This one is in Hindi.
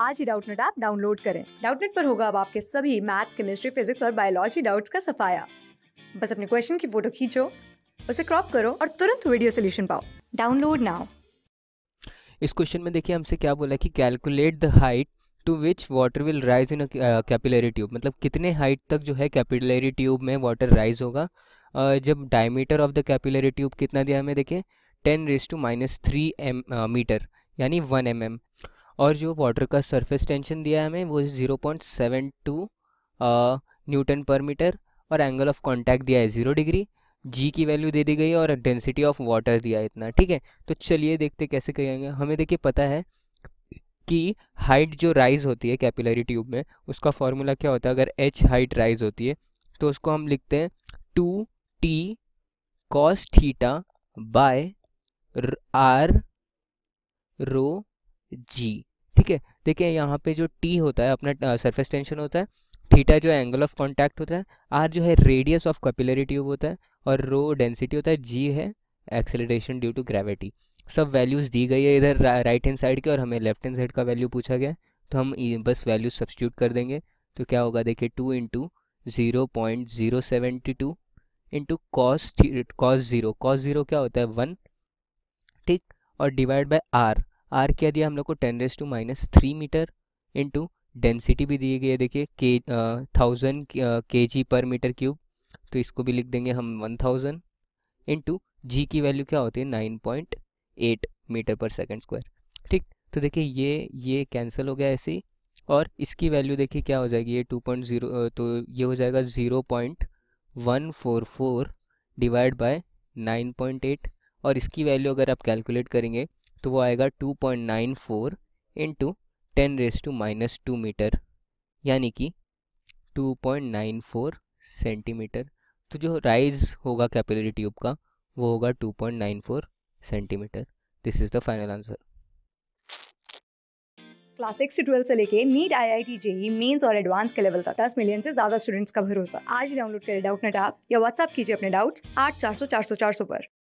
आज ही डाउटनेट ऐप डाउनलोड करें डाउटनेट पर होगा अब आपके सभी मैथ्स केमिस्ट्री फिजिक्स और बायोलॉजी डाउट्स का सफाया बस अपने क्वेश्चन की फोटो खींचो उसे क्रॉप करो और तुरंत वीडियो सोल्यूशन पाओ डाउनलोड नाउ इस क्वेश्चन में देखिए हमसे क्या बोला कि calculate the height to which water will rise in capillary tube मतलब कितने हाइट तक जो है कैपिलरी ट्यूब में वाटर राइज होगा uh, जब diameter of the capillary tube कितना दिया हमें देखिए ten raise to minus three M meter यानी वन एम एम और जो वाटर का सरफेस टेंशन दिया है हमें वो zero point seven two newton per meter और एंगल ऑफ कॉन्टैक्ट दिया है ज़ीरो डिग्री जी की वैल्यू दे दी गई और डेंसिटी ऑफ वाटर दिया है इतना ठीक है तो चलिए देखते कैसे करेंगे हमें देखिए पता है कि हाइट जो राइज होती है कैपिलरी ट्यूब में उसका फॉर्मूला क्या होता है अगर एच हाइट राइज होती है तो उसको हम लिखते हैं two T cos theta by R rho G ठीक है देखिए यहाँ पे जो टी होता है अपना सरफेस टेंशन होता है थीटा जो एंगल ऑफ कॉन्टैक्ट होता है आर जो है रेडियस ऑफ कपिलरी ट्यूब होता है और रो डेंसिटी होता है जी है एक्सेलरेशन ड्यू टू ग्रेविटी सब वैल्यूज़ दी गई है इधर राइट हैंड साइड की और हमें लेफ्ट हैंड साइड का वैल्यू पूछा गया तो हम बस वैल्यूज सब्सिट्यूट कर देंगे तो क्या होगा देखिए two into zero point zero seventy two into cos cos zero cos zero क्या होता है वन ठीक और डिवाइड बाय आर आर क्या दिया हम लोग को ten raise to minus three meter into density भी दी गई है देखिए के थाउजेंड के जी पर मीटर क्यूब तो इसको भी लिख देंगे हम वन थाउजेंड इंटू जी की वैल्यू क्या होती है nine point eight meter per second square ठीक तो देखिए ये ये कैंसिल हो गया ऐसे ही और इसकी वैल्यू देखिए क्या हो जाएगी ये टू पॉइंट ज़ीरो तो ये हो जाएगा zero point one four four divide by nine point eight और इसकी वैल्यू अगर आप कैलकुलेट करेंगे तो वो आएगा 2.94 point nine four into ten raise to minus two meter यानी कि 2.94 सेंटीमीटर तो जो राइज होगा कैपिलरी ट्यूब का वो होगा 2.94 centimeter this is the final answer class six to twelfth से लेके NEET I I T JEE mains और एडवांस के लेवल तक दस मिलियन से ज्यादा स्टूडेंट्स का भरोसा आज डाउनलोड करें डाउट नेट आप या व्हाट्सअप कीजिए अपने डाउट्स आठ चार सौ चार सौ चार सौ पर